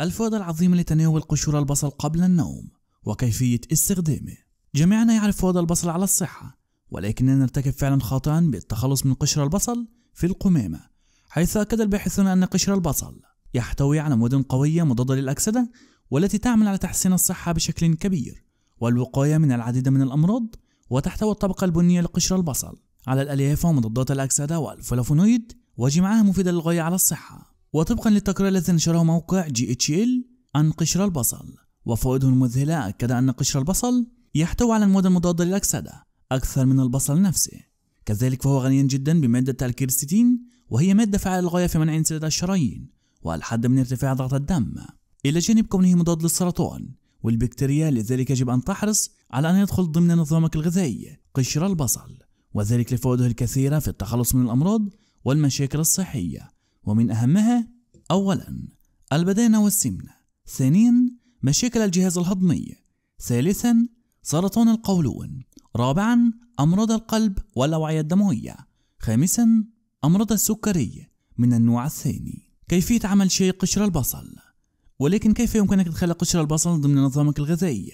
الفوائد العظيمة لتناول قشور البصل قبل النوم وكيفية استخدامه جميعنا يعرف فوائد البصل على الصحة ولكننا نرتكب فعلا خطأ بالتخلص من قشر البصل في القمامة حيث أكد الباحثون أن قشر البصل يحتوي على مدن قوية مضادة للأكسدة والتي تعمل على تحسين الصحة بشكل كبير والوقاية من العديد من الأمراض وتحتوي الطبقة البنية لقشر البصل على الألياف ومضادات الأكسدة والفلافونويد وجمعها مفيدة للغاية على الصحة وطبقا للتقرير الذي نشره موقع جي اتش ال عن قشر البصل وفوائده المذهلة أكد أن قشر البصل يحتوي على المواد المضادة للأكسدة أكثر من البصل نفسه كذلك فهو غني جدا بمادة الكيرستين وهي مادة فعالة للغاية في منع انسداد الشرايين والحد من ارتفاع ضغط الدم إلى جانب كونه مضاد للسرطان والبكتيريا لذلك يجب أن تحرص على أن يدخل ضمن نظامك الغذائي قشر البصل وذلك لفوائده الكثيرة في التخلص من الأمراض والمشاكل الصحية ومن أهمها أولا البدانة والسمنة ثانيا مشاكل الجهاز الهضمي ثالثا سرطان القولون رابعا أمراض القلب والأوعية الدموية خامسا أمراض السكري من النوع الثاني كيفية عمل شيء قشر البصل ولكن كيف يمكنك إدخال قشر البصل ضمن نظامك الغذائي؟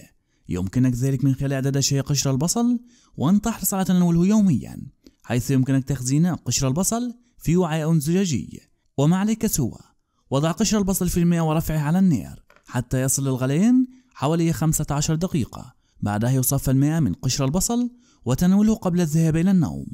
يمكنك ذلك من خلال إعداد أشياء قشر البصل وأن تحرص على تناوله يوميا حيث يمكنك تخزين قشر البصل في وعاء زجاجي وما عليك سوى وضع قشر البصل في الماء ورفعه على النار حتى يصل للغليان حوالي 15 دقيقة بعدها يصفى الماء من قشر البصل وتناوله قبل الذهاب إلى النوم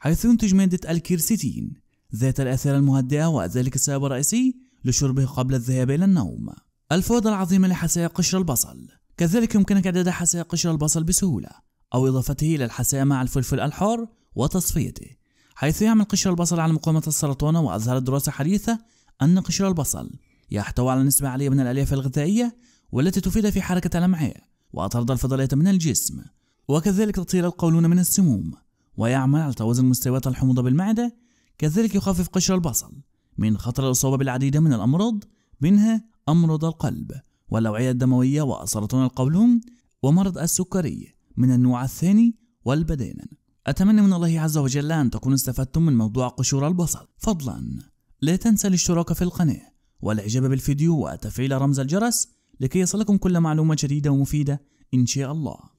حيث ينتج مادة الكيرسيتين ذات الآثار المهدئة وذلك السبب الرئيسي لشربه قبل الذهاب إلى النوم الفوائد العظيمة لحساء قشر البصل كذلك يمكنك إعداد حساء قشر البصل بسهولة أو إضافته إلى الحساء مع الفلفل الحار وتصفيته حيث يعمل قشر البصل على مقاومة السرطان وأظهرت دراسة حديثة أن قشر البصل يحتوي على نسبة عالية من الألياف الغذائية والتي تفيد في حركة الأمعاء وطرد الفضلات من الجسم وكذلك تطهير القولون من السموم ويعمل على توازن مستويات الحموضة بالمعدة كذلك يخفف قشر البصل من خطر الإصابة بالعديد من الأمراض منها أمراض القلب والأوعية الدموية وسرطان القولون ومرض السكري من النوع الثاني والبدانة أتمنى من الله عز وجل أن تكونوا استفدتم من موضوع قشور البصل فضلا لا تنسى الاشتراك في القناة والإعجاب بالفيديو وتفعيل رمز الجرس لكي يصلكم كل معلومة جديدة ومفيدة إن شاء الله